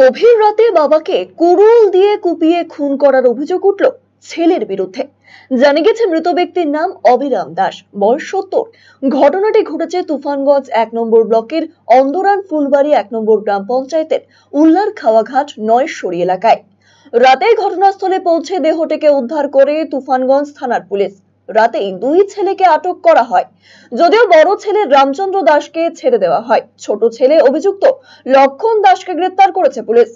গভীর রাতে বাবাকে কুরুল দিয়ে কুপিয়ে খুন করার অভিযোগ উঠল ছেলের বিরুদ্ধে জানা গেছে মৃত ব্যক্তির নাম অবিরাম দাস বয়স সত্তর ঘটনাটি ঘটেছে তুফানগঞ্জ এক নম্বর ব্লকের অন্দরান ফুলবাড়ি এক নম্বর গ্রাম পঞ্চায়েতের উল্লার খাওয়াঘাট নয়সরি এলাকায় রাতে ঘটনাস্থলে পৌঁছে দেহটিকে উদ্ধার করে তুফানগঞ্জ থানার পুলিশ রাতেই দুই ছেলেকে আটক করা হয় যদিও বড় ছেলে রামচন্দ্র দাসকে ছেড়ে দেওয়া হয় ছোট ছেলে অভিযুক্ত লক্ষণ দাসকে গ্রেপ্তার করেছে পুলিশ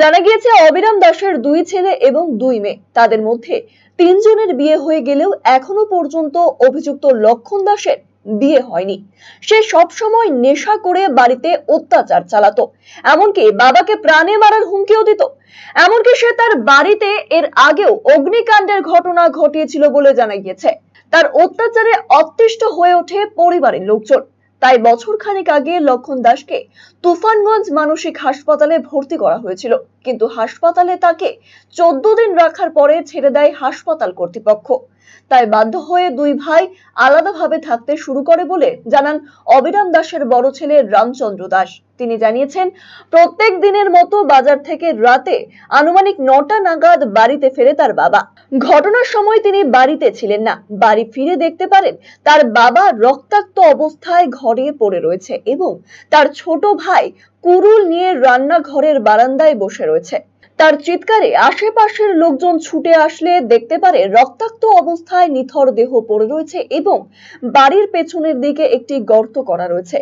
জানা গিয়েছে অবিরাম দাসের দুই ছেলে এবং দুই মেয়ে তাদের মধ্যে তিনজনের বিয়ে হয়ে গেলেও এখনো পর্যন্ত অভিযুক্ত লক্ষণ দাসের বিয়ে হয়নি সে সব সময় নেশা করে বাড়িতে অত্যাচার চালাতো এমনকি বাবাকে প্রাণে মারার হুমকিও দিত এমনকি সে তার বাড়িতে এর আগেও অগ্নিকাণ্ডের ঘটনা ঘটিয়েছিল বলে জানা গিয়েছে তার অত্যাচারে অতিষ্ঠ হয়ে ওঠে পরিবারের লোকজন তাই বছর খানিক আগে লক্ষণ দাসকে তুফানগঞ্জ মানসিক হাসপাতালে ভর্তি করা হয়েছিল কিন্তু হাসপাতালে তাকে চোদ্দ দিন রাখার পরে ছেড়ে দেয় হাসপাতাল কর্তৃপক্ষ তাই বাধ্য হয়ে দুই ভাই আলাদাভাবে থাকতে শুরু করে বলে জানান অবিরাম দাসের বড় ছেলে রামচন্দ্র দাস তিনি জানিয়েছেন প্রত্যেক দিনের মতো বাজার থেকে রাতে আনুমানিক নটা নাগাদ বাড়িতে ফেরে তার বাবা ঘটনার সময় তিনি বাড়িতে ছিলেন না বাড়ি ফিরে দেখতে পারেন তার বাবা রক্তাক্ত অবস্থায় ঘরে পড়ে রয়েছে এবং তার ছোট ভাই কুরুল নিয়ে রান্নাঘরের বারান্দায় বসে রয়েছে তার চিৎকারে আশেপাশের লোকজন ছুটে আসলে দেখতে পারে রক্তাক্ত অবস্থায় নিথর দেহ পড়ে রয়েছে এবং বাড়ির পেছনের দিকে একটি গর্ত করা রয়েছে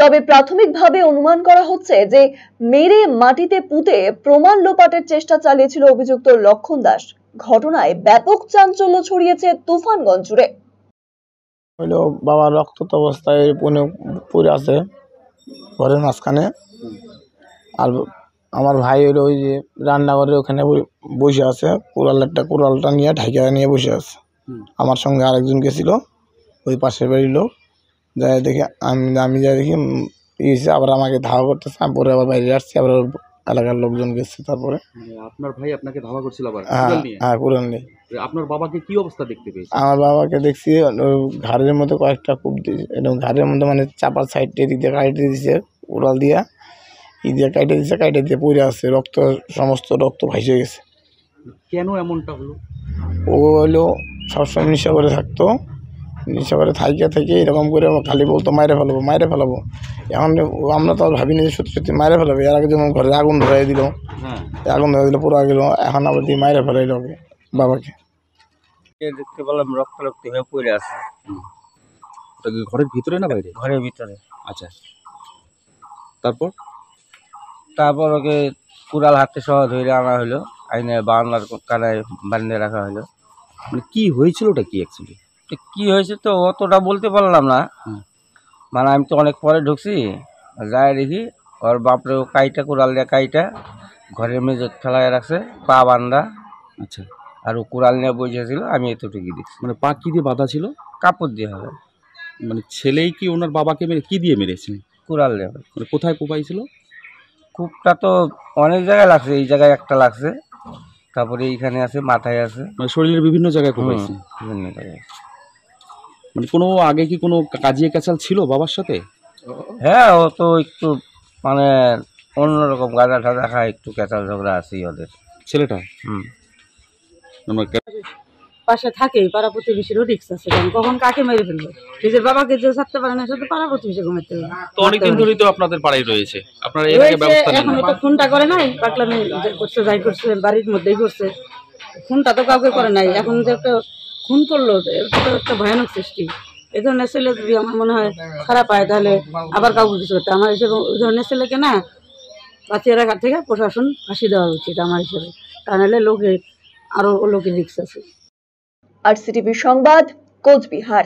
তবে প্রাথমিকভাবে অনুমান করা হচ্ছে যে মেরে মাটিতে পুঁতে প্রমাণ লোপাটের চেষ্টা চালিয়েছিল অভিযুক্ত লক্ষণ দাস ঘটনায় ব্যাপক চাঞ্চল্য ছড়িয়েছে তুফানগঞ্জ জুড়ে হইলো বাবা রক্ত অবস্থায় পুরে আছে ঘরের মাঝখানে আর আমার ভাই হইলো ওই যে রান্নাঘরের ওখানে বসে আছে কুড়াল একটা কুড়ালটা নিয়ে ঢাকিয়া নিয়ে বসে আছে আমার সঙ্গে আরেকজন গেছিল ওই পাশের বাড়ির লোক যাই দেখি আমি আমি যাই দেখি এসে আবার আমাকে ধাওয়া করতেছে আমি পরে আবার বাইরে আসছি আবার এলাকার লোকজন গেছে তারপরে মানে আপনার ভাই আপনাকে ধাওয়া করছিল আবার হ্যাঁ হ্যাঁ কোরাল নেই আপনার বাবাকে কি অবস্থা দেখতে পেয়েছি আমার বাবাকে দেখছি ঘাড়ের মধ্যে কয়েকটা কূপ দিয়েছে এবং ঘাড়ের মধ্যে মানে চাপার সাইডটা দিক দিয়ে গাড়িটা দিয়েছে উড়াল দিয়া ই দিয়ে কাইটে দিছে কাইটে দিয়ে পড়ে আছে রক্ত সমস্ত রক্ত ভাসে গেছে কেন এমনটা হলো ও হলো সবসময় নেশা করে থাকতো নেশা করে থাইকে থেকে এরকম করে খালি বলতো মাইরে ফেলবো মাইরে ফেলাবো এখন আমরা তো ভাবিনি যে সত্যি সত্যি মাইরে ফেলাবে এর আগে যেমন ঘরে আগুন ধরাই দিল হ্যাঁ। আগুন ধরাই দিল পুরো গেল এখন আবার দিয়ে মাইরে ফেলাই ওকে বাবাকে দেখতে পেলাম রক্ত রক্ত হয়ে পড়ে আছে ঘরের ভিতরে না বাইরে ঘরের ভিতরে আচ্ছা তারপর তারপর ওকে কুড়াল হাতে সহ ধরে আনা হলো আইনে বারান্দার কানায় বান্ধে রাখা হলো মানে কি হয়েছিল ওটা কি অ্যাকচুয়ালি তো কী হয়েছে তো অতটা বলতে পারলাম না মানে আমি তো অনেক পরে ঢুকছি যায় দেখি ওর বাপরে ও কাইটা কুড়াল দেয় কাইটা ঘরের মেঝে ঠেলায় রাখছে পা বান্ধা আচ্ছা আর ও কুড়াল নিয়ে বসেছিল আমি এতটুকু দেখছি মানে পা কি দিয়ে বাঁধা ছিল কাপড় দিয়ে হবে মানে ছেলেই কি ওনার বাবাকে মেরে কি দিয়ে মেরেছে কুড়াল দেওয়া মানে কোথায় কোপাইছিল কূপটা তো অনেক জায়গায় লাগছে এই জায়গায় একটা লাগছে তারপরে এইখানে আছে মাথায় আছে মানে শরীরের বিভিন্ন জায়গায় কূপ আছে বিভিন্ন জায়গায় মানে কোনো আগে কি কোনো কাজিয়ে ক্যাচাল ছিল বাবার সাথে হ্যাঁ ও তো একটু মানে অন্যরকম গাঁজা ঠাদা খায় একটু কেঁচাল ঝগড়া আছে ওদের ছেলেটা হুম পাশে থাকে পাড়া প্রতিবেশীরও রিক্স আছে কখন কাকে মেরে ফেলবে নিজের বাবাকে যে ছাড়তে পারে না সেটা পাড়া প্রতিবেশী ঘুমাতে তো অনেকদিন ধরেই তো আপনাদের পাড়ায় রয়েছে আপনারা এর আগে ব্যবস্থা নেন এখন তো ফোনটা করে নাই পাকলামি করছে যাই করছে বাড়ির মধ্যেই করছে খুনটা তো কাউকে করে নাই এখন যে একটা খুন করলো এটা তো একটা ভয়ানক সৃষ্টি এই ধরনের ছেলে যদি আমার মনে হয় খারাপ হয় তাহলে আবার কাউকে কিছু করতে আমার হিসেবে ওই ধরনের ছেলেকে না বাঁচিয়ে রাখার থেকে প্রশাসন ফাঁসি দেওয়া উচিত আমার হিসেবে তা নাহলে লোকে আরও লোকে রিক্স আছে আর সিটিভি সংবাদ কোচবিহার